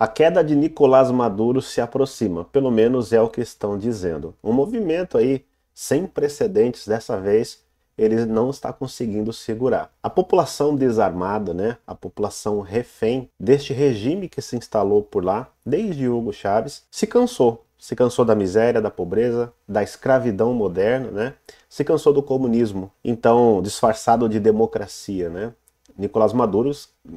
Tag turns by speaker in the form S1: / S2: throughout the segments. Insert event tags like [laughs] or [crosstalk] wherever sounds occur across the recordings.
S1: A queda de Nicolás Maduro se aproxima, pelo menos é o que estão dizendo. Um movimento aí sem precedentes dessa vez, ele não está conseguindo segurar. A população desarmada, né, a população refém deste regime que se instalou por lá desde Hugo Chávez, se cansou. Se cansou da miséria, da pobreza, da escravidão moderna, né? Se cansou do comunismo, então disfarçado de democracia, né? Nicolás Maduro,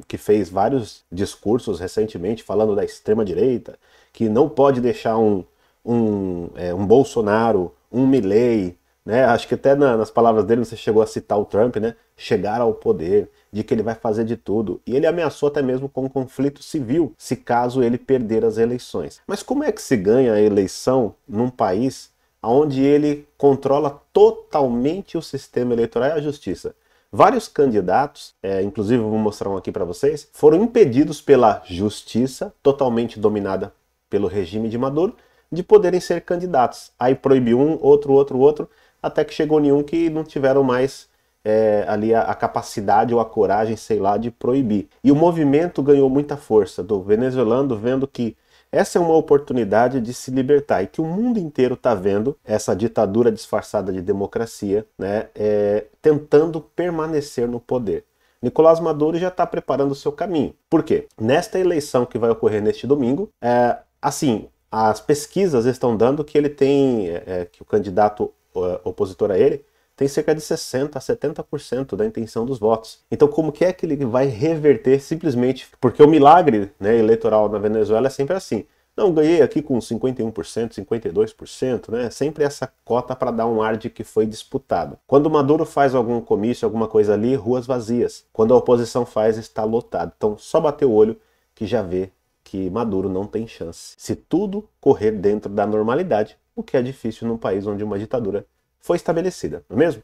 S1: que fez vários discursos recentemente falando da extrema-direita, que não pode deixar um, um, é, um Bolsonaro, um Milley, né? acho que até na, nas palavras dele você chegou a citar o Trump, né? chegar ao poder, de que ele vai fazer de tudo. E ele ameaçou até mesmo com um conflito civil, se caso ele perder as eleições. Mas como é que se ganha a eleição num país onde ele controla totalmente o sistema eleitoral e a justiça? Vários candidatos, é, inclusive vou mostrar um aqui para vocês, foram impedidos pela justiça, totalmente dominada pelo regime de Maduro, de poderem ser candidatos. Aí proibiu um, outro, outro, outro, até que chegou nenhum que não tiveram mais é, ali a, a, capacidade ou a coragem, sei lá, de proibir. E o movimento ganhou muita força do venezuelano vendo que essa é uma oportunidade de se libertar e que o mundo inteiro está vendo essa ditadura disfarçada de democracia, né, é, tentando permanecer no poder. Nicolás Maduro já está preparando o seu caminho. Por quê? Nesta eleição que vai ocorrer neste domingo, é, assim, as pesquisas estão dando que ele tem, é, é que o candidato é, opositor a ele tem cerca de 60 a 70% da intenção dos votos. Então, como que é que ele vai reverter simplesmente? Porque o milagre né, eleitoral na Venezuela é sempre assim. Não, ganhei aqui com 51%, 52%, né? Sempre essa cota para dar um ar de que foi disputado. Quando Maduro faz algum comício, alguma coisa ali, ruas vazias. Quando a oposição faz, está lotado. Então, só bater o olho que já vê que Maduro não tem chance. Se tudo correr dentro da normalidade, o que é difícil num país onde uma ditadura foi estabelecida, não é mesmo?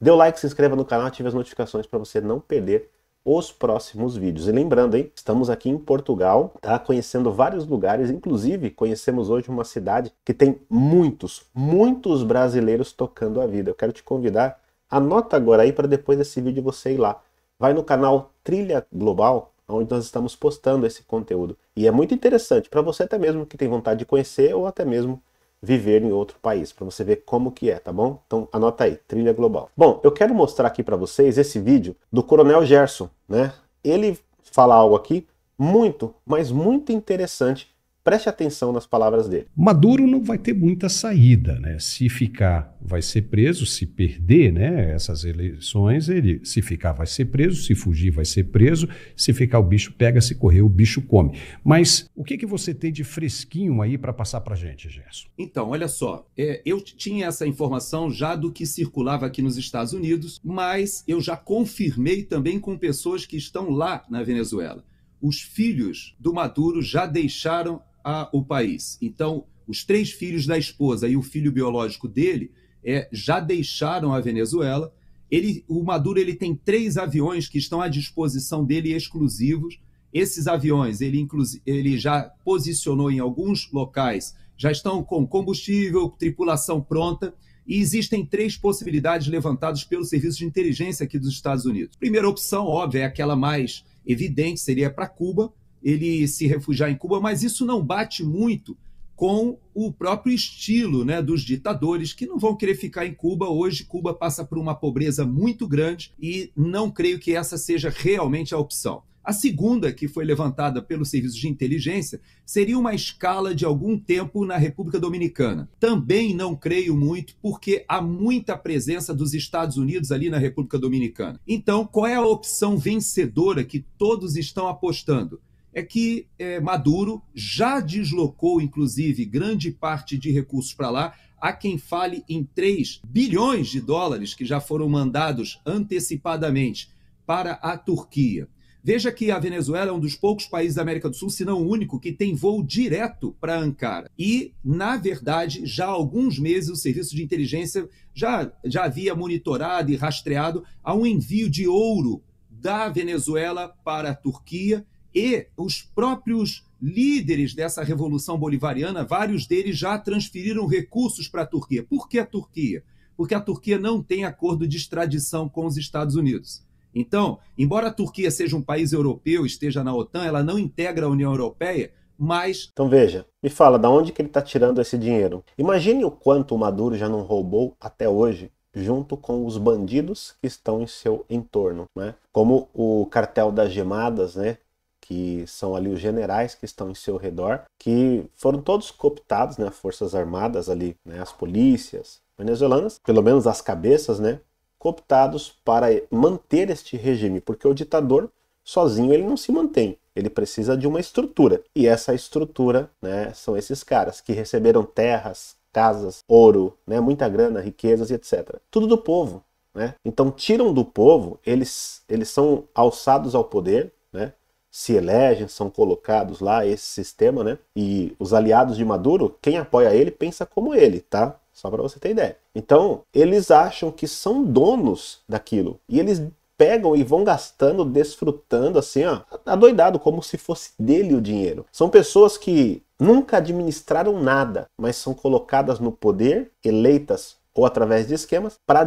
S1: Dê o like, se inscreva no canal, ative as notificações para você não perder os próximos vídeos. E lembrando, hein, estamos aqui em Portugal, tá? Conhecendo vários lugares, inclusive conhecemos hoje uma cidade que tem muitos, muitos brasileiros tocando a vida. Eu quero te convidar, anota agora aí para depois desse vídeo você ir lá. Vai no canal Trilha Global, onde nós estamos postando esse conteúdo. E é muito interessante para você até mesmo que tem vontade de conhecer ou até mesmo viver em outro país, para você ver como que é, tá bom? Então anota aí, trilha global. Bom, eu quero mostrar aqui para vocês esse vídeo do Coronel Gerson, né? Ele fala algo aqui muito, mas muito interessante Preste atenção nas palavras dele.
S2: Maduro não vai ter muita saída, né? Se ficar, vai ser preso. Se perder, né? Essas eleições, ele se ficar, vai ser preso. Se fugir, vai ser preso. Se ficar, o bicho pega. Se correr, o bicho come. Mas o que que você tem de fresquinho aí para passar para gente, Gerson? Então, olha só, é, eu tinha essa informação já do que circulava aqui nos Estados Unidos, mas eu já confirmei também com pessoas que estão lá na Venezuela os filhos do Maduro já deixaram o país. Então, os três filhos da esposa e o filho biológico dele é, já deixaram a Venezuela. Ele, o Maduro ele tem três aviões que estão à disposição dele exclusivos. Esses aviões ele, ele já posicionou em alguns locais, já estão com combustível, tripulação pronta. E existem três possibilidades levantadas pelo Serviço de Inteligência aqui dos Estados Unidos. Primeira opção, óbvia, é aquela mais evidente, seria para Cuba, ele se refugiar em Cuba, mas isso não bate muito com o próprio estilo né, dos ditadores, que não vão querer ficar em Cuba. Hoje, Cuba passa por uma pobreza muito grande e não creio que essa seja realmente a opção. A segunda, que foi levantada pelos serviços de inteligência, seria uma escala de algum tempo na República Dominicana. Também não creio muito, porque há muita presença dos Estados Unidos ali na República Dominicana. Então, qual é a opção vencedora que todos estão apostando? é que é, Maduro já deslocou, inclusive, grande parte de recursos para lá. Há quem fale em 3 bilhões de dólares que já foram mandados antecipadamente para a Turquia. Veja que a Venezuela é um dos poucos países da América do Sul, se não o único, que tem voo direto para Ankara. E, na verdade, já há alguns meses o serviço de inteligência já, já havia monitorado e rastreado a um envio de ouro da Venezuela para a Turquia e os próprios líderes dessa revolução bolivariana, vários deles já transferiram recursos para a Turquia. Por que a Turquia? Porque a Turquia não tem acordo de extradição com os Estados Unidos. Então, embora a Turquia seja um país europeu, esteja na OTAN, ela não integra a União Europeia,
S1: mas. Então veja, me fala, da onde que ele está tirando esse dinheiro? Imagine o quanto o Maduro já não roubou até hoje junto com os bandidos que estão em seu entorno, né? como o cartel das gemadas, né? que são ali os generais que estão em seu redor, que foram todos cooptados, né, forças armadas ali, né, as polícias venezuelanas, pelo menos as cabeças, né, cooptados para manter este regime, porque o ditador sozinho ele não se mantém, ele precisa de uma estrutura. E essa estrutura, né, são esses caras que receberam terras, casas, ouro, né, muita grana, riquezas e etc. Tudo do povo, né? Então tiram do povo, eles eles são alçados ao poder se elegem, são colocados lá, esse sistema, né? E os aliados de Maduro, quem apoia ele, pensa como ele, tá? Só para você ter ideia. Então, eles acham que são donos daquilo. E eles pegam e vão gastando, desfrutando, assim, ó, adoidado, como se fosse dele o dinheiro. São pessoas que nunca administraram nada, mas são colocadas no poder, eleitas ou através de esquemas para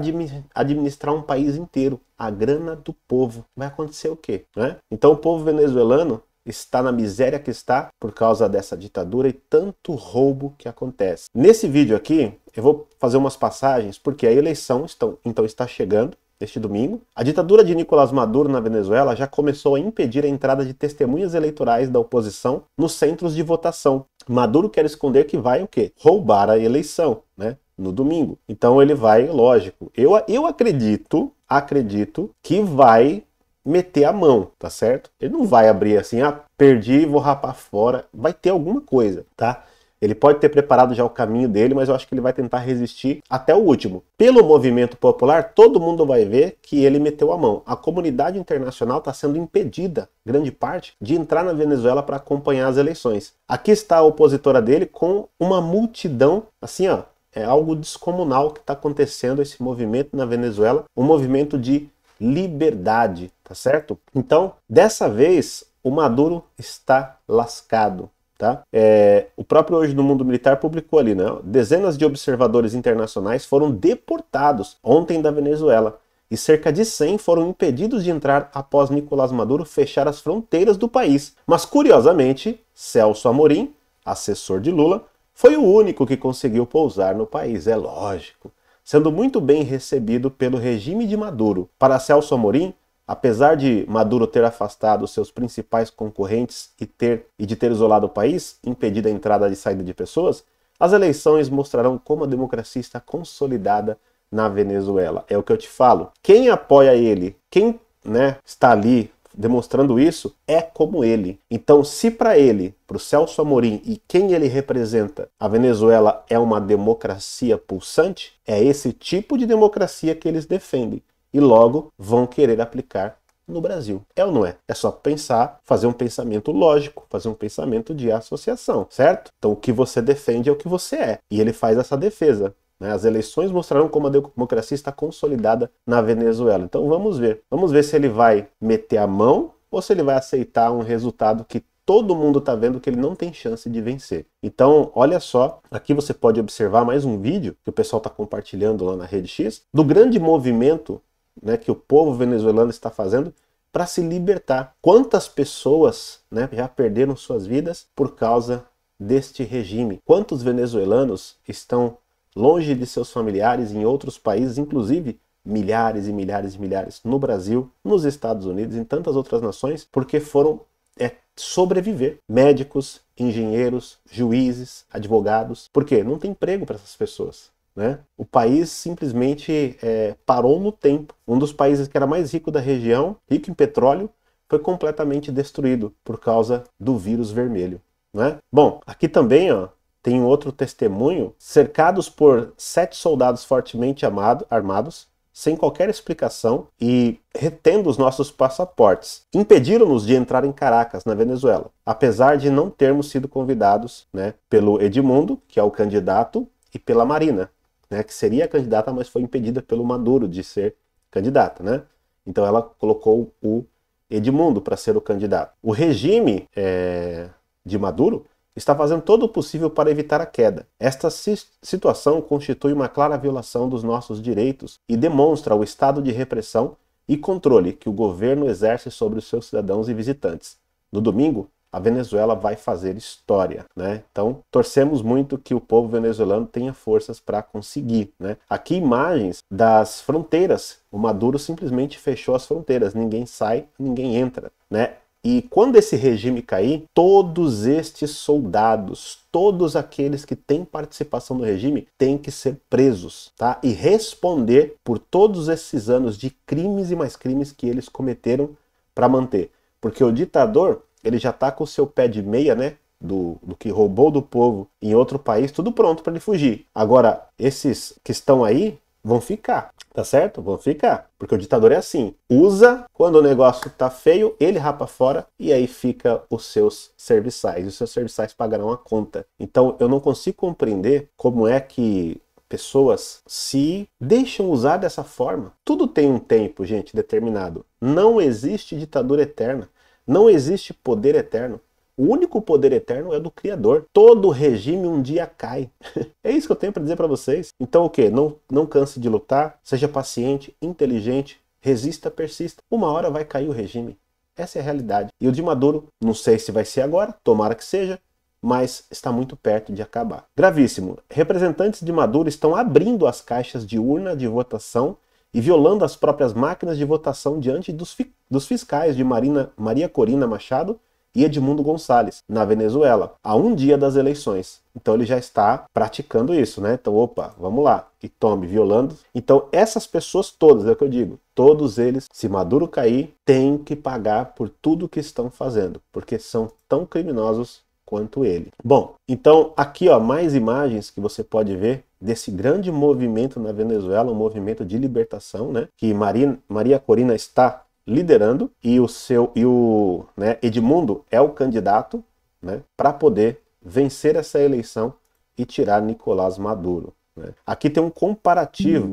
S1: administrar um país inteiro, a grana do povo. Vai acontecer o quê? Né? Então o povo venezuelano está na miséria que está por causa dessa ditadura e tanto roubo que acontece. Nesse vídeo aqui, eu vou fazer umas passagens porque a eleição estão, então está chegando este domingo. A ditadura de Nicolás Maduro na Venezuela já começou a impedir a entrada de testemunhas eleitorais da oposição nos centros de votação. Maduro quer esconder que vai o quê? Roubar a eleição, né? no domingo. Então ele vai, lógico. Eu, eu acredito, acredito que vai meter a mão, tá certo? Ele não vai abrir assim, ah, perdi, vou rapar fora. Vai ter alguma coisa, tá? Ele pode ter preparado já o caminho dele, mas eu acho que ele vai tentar resistir até o último. Pelo movimento popular, todo mundo vai ver que ele meteu a mão. A comunidade internacional está sendo impedida, grande parte, de entrar na Venezuela para acompanhar as eleições. Aqui está a opositora dele com uma multidão, assim, ó, é algo descomunal que está acontecendo esse movimento na Venezuela, um movimento de liberdade, tá certo? Então, dessa vez, o Maduro está lascado. Tá? É, o próprio Hoje do Mundo Militar publicou ali, né? Dezenas de observadores internacionais foram deportados ontem da Venezuela e cerca de 100 foram impedidos de entrar após Nicolás Maduro fechar as fronteiras do país. Mas curiosamente, Celso Amorim, assessor de Lula, foi o único que conseguiu pousar no país, é lógico, sendo muito bem recebido pelo regime de Maduro. Para Celso Amorim, apesar de Maduro ter afastado seus principais concorrentes e, ter, e de ter isolado o país, impedido a entrada e saída de pessoas, as eleições mostrarão como a democracia está consolidada na Venezuela. É o que eu te falo. Quem apoia ele, quem né, está ali demonstrando isso, é como ele. Então, se para ele, para o Celso Amorim e quem ele representa, a Venezuela é uma democracia pulsante, é esse tipo de democracia que eles defendem e logo vão querer aplicar no Brasil. É ou não é? É só pensar, fazer um pensamento lógico, fazer um pensamento de associação, certo? Então, o que você defende é o que você é. E ele faz essa defesa. Né? As eleições mostraram como a democracia está consolidada na Venezuela. Então vamos ver. Vamos ver se ele vai meter a mão ou se ele vai aceitar um resultado que todo mundo está vendo que ele não tem chance de vencer. Então, olha só, aqui você pode observar mais um vídeo que o pessoal está compartilhando lá na Rede X, do grande movimento né, que o povo venezuelano está fazendo para se libertar. Quantas pessoas né, já perderam suas vidas por causa deste regime? Quantos venezuelanos estão longe de seus familiares em outros países, inclusive milhares e milhares e milhares no Brasil, nos Estados Unidos, em tantas outras nações, porque foram é, sobreviver. Médicos, engenheiros, juízes, advogados, porque não tem emprego para essas pessoas. Né? O país simplesmente é, parou no tempo. Um dos países que era mais rico da região, rico em petróleo, foi completamente destruído por causa do vírus vermelho. Né? Bom, aqui também ó, tem outro testemunho, cercados por sete soldados fortemente amado, armados, sem qualquer explicação e retendo os nossos passaportes. Impediram-nos de entrar em Caracas, na Venezuela, apesar de não termos sido convidados né, pelo Edmundo, que é o candidato, e pela Marina, né, que seria a candidata, mas foi impedida pelo Maduro de ser candidata. Né? Então ela colocou o Edmundo para ser o candidato. O regime é, de Maduro está fazendo todo o possível para evitar a queda. Esta situação constitui uma clara violação dos nossos direitos e demonstra o estado de repressão e controle que o governo exerce sobre os seus cidadãos e visitantes. No domingo, a Venezuela vai fazer história, né? Então, torcemos muito que o povo venezuelano tenha forças para conseguir, né? Aqui imagens das fronteiras. O Maduro simplesmente fechou as fronteiras, ninguém sai, ninguém entra, né? E quando esse regime cair, todos estes soldados, todos aqueles que têm participação no regime, têm que ser presos, tá? E responder por todos esses anos de crimes e mais crimes que eles cometeram para manter. Porque o ditador, ele já está com o seu pé de meia, né? Do, do, que roubou do povo em outro país, tudo pronto para ele fugir. Agora, esses que estão aí, vão ficar, tá certo? Vão ficar. Porque o ditador é assim: usa quando o negócio tá feio, ele rapa fora e aí fica os seus serviçais. E os seus serviçais pagarão a conta. Então eu não consigo compreender como é que pessoas se deixam usar dessa forma. Tudo tem um tempo, gente, determinado. Não existe ditadura eterna. Não existe poder eterno. O único poder eterno é do Criador. Todo regime um dia cai. [laughs] é isso que eu tenho para dizer para vocês. Então o que? Não, não canse de lutar, seja paciente, inteligente, resista, persista. Uma hora vai cair o regime. Essa é a realidade. E o de Maduro, não sei se vai ser agora, tomara que seja, mas está muito perto de acabar. Gravíssimo. Representantes de Maduro estão abrindo as caixas de urna de votação e violando as próprias máquinas de votação diante dos, fi dos fiscais de Marina, Maria Corina Machado e Edmundo Gonçalves, na Venezuela, a um dia das eleições. Então ele já está praticando isso, né? Então, opa, vamos lá. E tome, violando. Então, essas pessoas todas, é o que eu digo, todos eles, se Maduro cair, têm que pagar por tudo que estão fazendo, porque são tão criminosos quanto ele. Bom, então aqui ó, mais imagens que você pode ver desse grande movimento na Venezuela, um movimento de libertação, né? Que Maria, Maria Corina está liderando e o seu e o né, Edmundo é o candidato né, para poder vencer essa eleição e tirar Nicolás Maduro. Né? Aqui tem um comparativo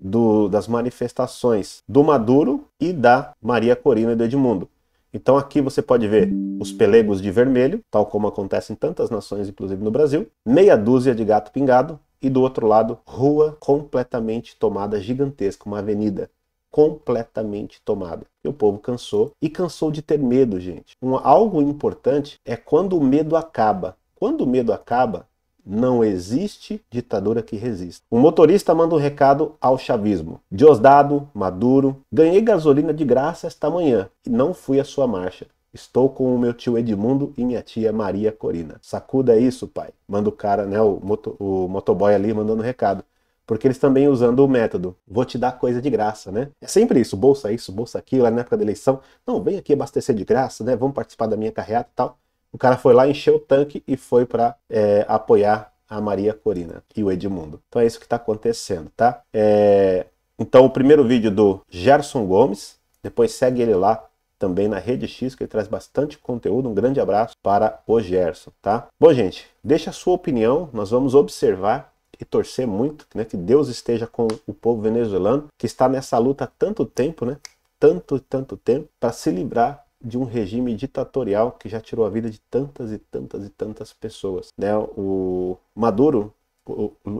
S1: do, das manifestações do Maduro e da Maria Corina e do Edmundo. Então aqui você pode ver os pelegos de vermelho, tal como acontece em tantas nações, inclusive no Brasil, meia dúzia de gato pingado e do outro lado rua completamente tomada gigantesca, uma avenida completamente tomada. E o povo cansou e cansou de ter medo, gente. Um, algo importante é quando o medo acaba. Quando o medo acaba, não existe ditadura que resista. O motorista manda um recado ao chavismo. Diosdado, Maduro, ganhei gasolina de graça esta manhã e não fui à sua marcha. Estou com o meu tio Edmundo e minha tia Maria Corina. Sacuda isso, pai. Manda o cara, né, o, moto, o motoboy ali mandando recado porque eles também usando o método, vou te dar coisa de graça, né? É sempre isso, bolsa isso, bolsa aquilo, é na época da eleição, não, vem aqui abastecer de graça, né? Vamos participar da minha carreata e tal. O cara foi lá, encheu o tanque e foi para é, apoiar a Maria Corina e o Edmundo. Então é isso que está acontecendo, tá? É... Então o primeiro vídeo do Gerson Gomes, depois segue ele lá também na Rede X, que ele traz bastante conteúdo. Um grande abraço para o Gerson, tá? Bom, gente, deixa a sua opinião, nós vamos observar e torcer muito, né, que Deus esteja com o povo venezuelano, que está nessa luta há tanto tempo, né, tanto, tanto tempo, para se livrar de um regime ditatorial que já tirou a vida de tantas e tantas e tantas pessoas. Né? O Maduro,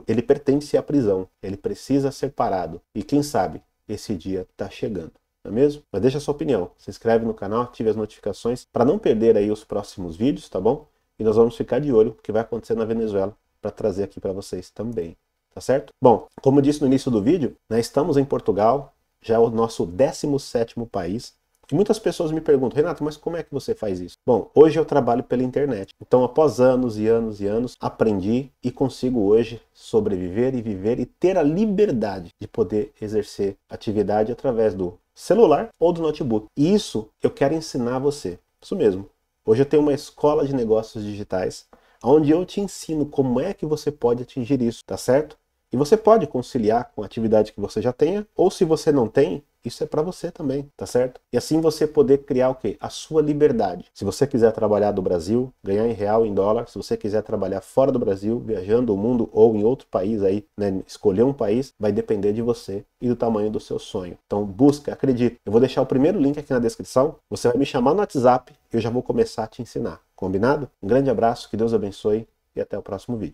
S1: ele pertence à prisão, ele precisa ser parado. E quem sabe esse dia está chegando. Não é mesmo? Mas deixa a sua opinião. Se inscreve no canal, ative as notificações para não perder aí os próximos vídeos, tá bom? E nós vamos ficar de olho o que vai acontecer na Venezuela para trazer aqui para vocês também, tá certo? Bom, como disse no início do vídeo, né, estamos em Portugal, já é o nosso 17º país que muitas pessoas me perguntam, Renato, mas como é que você faz isso? Bom, hoje eu trabalho pela internet. Então, após anos e anos e anos, aprendi e consigo hoje sobreviver e viver e ter a liberdade de poder exercer atividade através do celular ou do notebook. E isso eu quero ensinar você. Isso mesmo. Hoje eu tenho uma escola de negócios digitais onde eu te ensino como é que você pode atingir isso, tá certo? E você pode conciliar com a atividade que você já tenha, ou se você não tem, isso é para você também, tá certo? E assim você poder criar o quê? A sua liberdade. Se você quiser trabalhar do Brasil, ganhar em real, em dólar, se você quiser trabalhar fora do Brasil, viajando o mundo ou em outro país aí, né, escolher um país, vai depender de você e do tamanho do seu sonho. Então busca, acredite. Eu vou deixar o primeiro link aqui na descrição, você vai me chamar no WhatsApp, eu já vou começar a te ensinar. Combinado? Um grande abraço, que Deus abençoe e até o próximo vídeo.